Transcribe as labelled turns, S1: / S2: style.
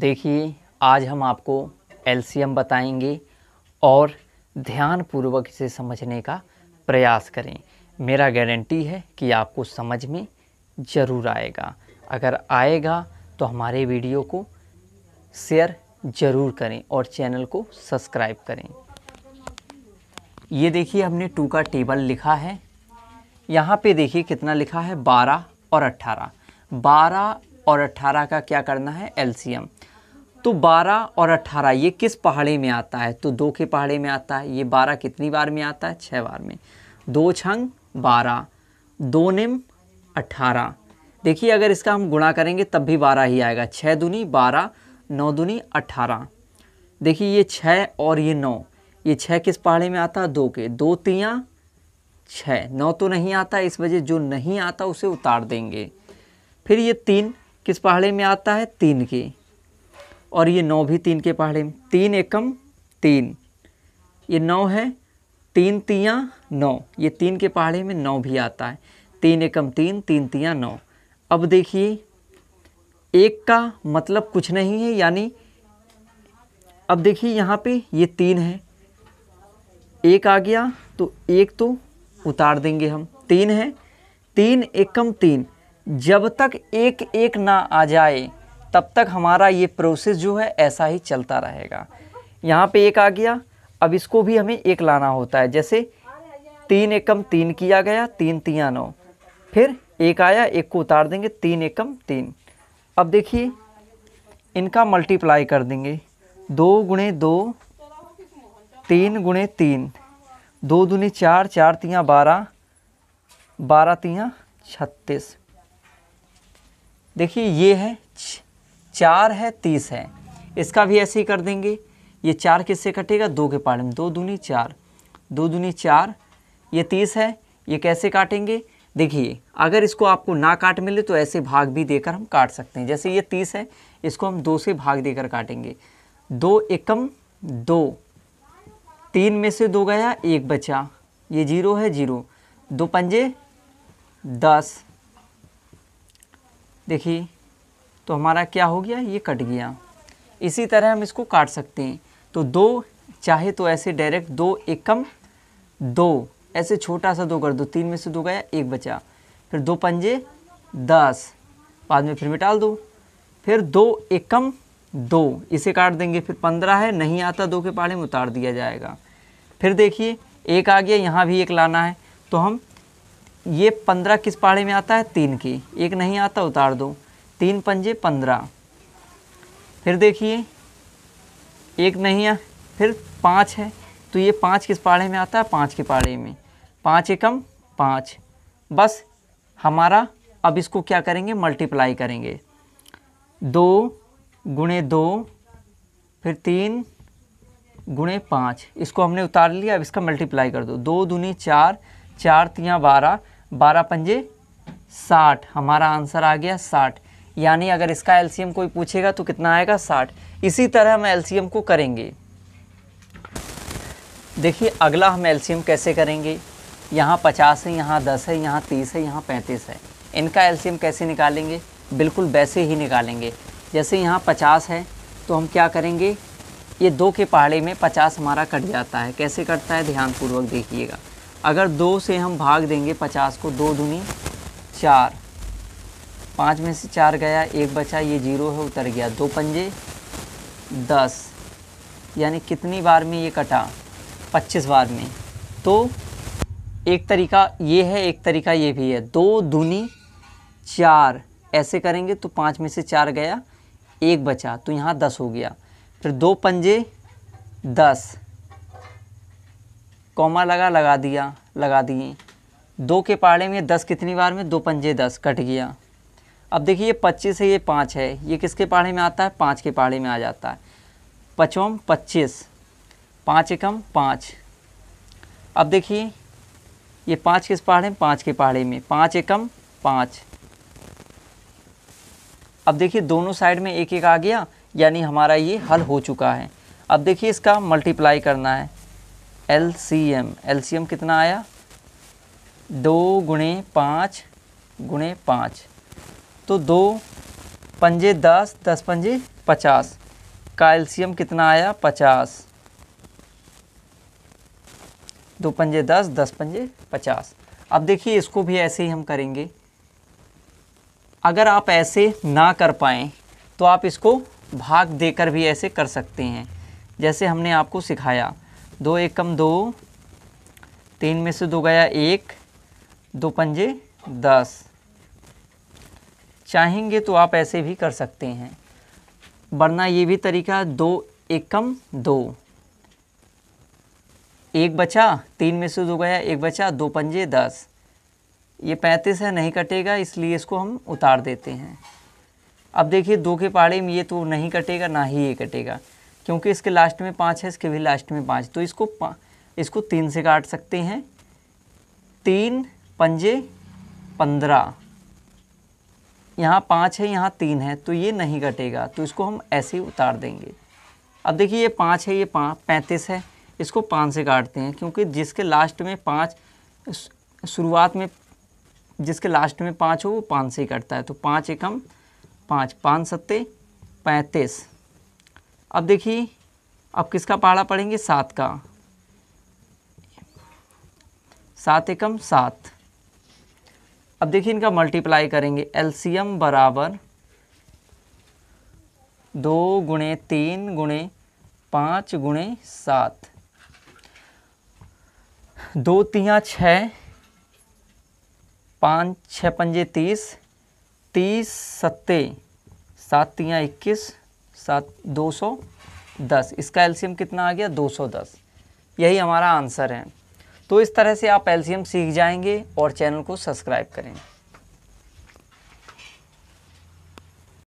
S1: देखिए आज हम आपको एलसीएम बताएंगे और ध्यानपूर्वक इसे समझने का प्रयास करें मेरा गारंटी है कि आपको समझ में ज़रूर आएगा अगर आएगा तो हमारे वीडियो को शेयर ज़रूर करें और चैनल को सब्सक्राइब करें ये देखिए हमने टू का टेबल लिखा है यहाँ पे देखिए कितना लिखा है बारह और अट्ठारह बारह और 18 का क्या करना है एलसीएम तो 12 और 18 ये किस पहाड़ी में आता है तो दो के पहाड़ी में आता है ये 12 कितनी बार में आता है छः बार में दो छंग 12 दो निम 18 देखिए अगर इसका हम गुणा करेंगे तब भी 12 ही आएगा छः दुनी 12 नौ दुनी 18 देखिए ये छः और ये नौ ये छः किस पहाड़ी में आता है दो के दो तियाँ छः नौ तो नहीं आता इस वजह जो नहीं आता उसे उतार देंगे फिर ये तीन किस पहाड़े में आता है तीन के और ये नौ भी तीन के पहाड़े में तीन एकम तीन ये नौ है तीन तिया नौ ये तीन के पहाड़े में नौ भी आता है तीन एकम तीन तीन तिया नौ अब देखिए एक का मतलब कुछ नहीं है यानी अब देखिए यहाँ पे ये तीन है एक आ गया तो एक तो उतार देंगे हम तीन है तीन एकम तीन जब तक एक एक ना आ जाए तब तक हमारा ये प्रोसेस जो है ऐसा ही चलता रहेगा यहाँ पे एक आ गया अब इसको भी हमें एक लाना होता है जैसे तीन एकम तीन किया गया तीन तिया नौ फिर एक आया एक को उतार देंगे तीन एकम तीन अब देखिए इनका मल्टीप्लाई कर देंगे दो गुणे दो तीन गुणे तीन दो दुनी चार चार तियाँ बारह बारह तियाँ छत्तीस देखिए ये है चार है तीस है इसका भी ऐसे ही कर देंगे ये चार किससे कटेगा दो के पार्ट में दो दूनी चार दो दूनी चार ये तीस है ये कैसे काटेंगे देखिए अगर इसको आपको ना काट मिले तो ऐसे भाग भी देकर हम काट सकते हैं जैसे ये तीस है इसको हम दो से भाग देकर काटेंगे दो एकम दो तीन में से दो गया एक बचा ये जीरो है जीरो दो पंजे दस देखिए तो हमारा क्या हो गया ये कट गया इसी तरह हम इसको काट सकते हैं तो दो चाहे तो ऐसे डायरेक्ट दो एकम दो ऐसे छोटा सा दो कर दो तीन में से दो गया एक बचा फिर दो पंजे दस बाद में फिर मिटाल दो फिर दो एकम दो इसे काट देंगे फिर पंद्रह है नहीं आता दो के पाड़े में उतार दिया जाएगा फिर देखिए एक आ गया यहाँ भी एक लाना है तो हम ये पंद्रह किस पहाड़ी में आता है तीन की एक नहीं आता उतार दो तीन पंजे पंद्रह फिर देखिए एक नहीं है फिर पाँच है तो ये पाँच किस पहाड़ी में आता है पाँच के पहाड़ी में पाँच एकम पाँच बस हमारा अब इसको क्या करेंगे मल्टीप्लाई करेंगे दो गुणे दो फिर तीन गुणे पाँच इसको हमने उतार लिया अब इसका मल्टीप्लाई कर दो दो दूनी चार चार तियाँ बारह बारह पंजे साठ हमारा आंसर आ गया साठ यानी अगर इसका एलसीएम कोई पूछेगा तो कितना आएगा साठ इसी तरह हम एलसीएम को करेंगे देखिए अगला हम एलसीएम कैसे करेंगे यहाँ पचास है यहाँ दस है यहाँ तीस है यहाँ पैंतीस है इनका एलसीएम कैसे निकालेंगे बिल्कुल वैसे ही निकालेंगे जैसे यहाँ पचास है तो हम क्या करेंगे ये दो के पहाड़े में पचास हमारा कट जाता है कैसे कटता है ध्यानपूर्वक देखिएगा अगर दो से हम भाग देंगे पचास को दो दूनी चार पाँच में से चार गया एक बचा ये जीरो है उतर गया दो पंजे दस यानी कितनी बार में ये कटा पच्चीस बार में तो एक तरीका ये है एक तरीका ये भी है दो दूनी चार ऐसे करेंगे तो पाँच में से चार गया एक बचा तो यहाँ दस हो गया फिर दो पंजे दस कॉमा लगा लगा दिया लगा दिए दो के पहाड़े में दस कितनी बार में दो पंजे दस कट गया अब देखिए ये पच्चीस है ये पाँच है ये किसके पहाड़े में आता है पाँच के पहाड़े में आ जाता है पचम पच्चीस पाँच एकम पाँच अब देखिए ये पाँच किस पहाड़े में पाँच के पहाड़े में पाँच एकम पाँच अब देखिए दोनों साइड में एक एक आ गया यानी हमारा ये हल हो चुका है अब देखिए इसका मल्टीप्लाई करना है L C M L C M कितना आया दो गुणे पाँच गुणे पाँच तो दो पंजे दस दस पंजे पचास का एल सी एम कितना आया पचास दो पंजे दस दस पंजे पचास अब देखिए इसको भी ऐसे ही हम करेंगे अगर आप ऐसे ना कर पाएँ तो आप इसको भाग देकर भी ऐसे कर सकते हैं जैसे हमने आपको सिखाया दो एक कम दो तीन में से दो गया एक दो पंजे दस चाहेंगे तो आप ऐसे भी कर सकते हैं वरना ये भी तरीका दो एक कम दो एक बचा तीन में से दो गया एक बचा दो पंजे दस ये पैंतीस है नहीं कटेगा इसलिए इसको हम उतार देते हैं अब देखिए दो के पाड़े में ये तो नहीं कटेगा ना ही ये कटेगा क्योंकि इसके लास्ट में पाँच है इसके भी लास्ट में पाँच तो इसको पा, इसको तीन से काट सकते हैं तीन पंजे पंद्रह यहाँ पाँच है यहाँ तीन है तो ये नहीं कटेगा तो इसको हम ऐसे ही उतार देंगे अब देखिए ये पाँच है ये पाँच पैंतीस है इसको पाँच से काटते हैं क्योंकि जिसके लास्ट में पाँच शुरुआत में जिसके लास्ट में पाँच हो वो पाँच से ही कटता है तो पाँच एकम पाँच पाँच सत्ते पैंतीस अब देखिए अब किसका पहाड़ा पढ़ेंगे सात का सात एकम सात अब देखिए इनका मल्टीप्लाई करेंगे एलसीएम बराबर दो गुणे तीन गुणे पाँच गुणे सात दो तिया छ पाँच छः पंजे तीस तीस सत्ते सात तियाँ इक्कीस सात दो सौ दस इसका एल्शियम कितना आ गया दो सौ दस यही हमारा आंसर है तो इस तरह से आप एल्शियम सीख जाएंगे और चैनल को सब्सक्राइब करेंगे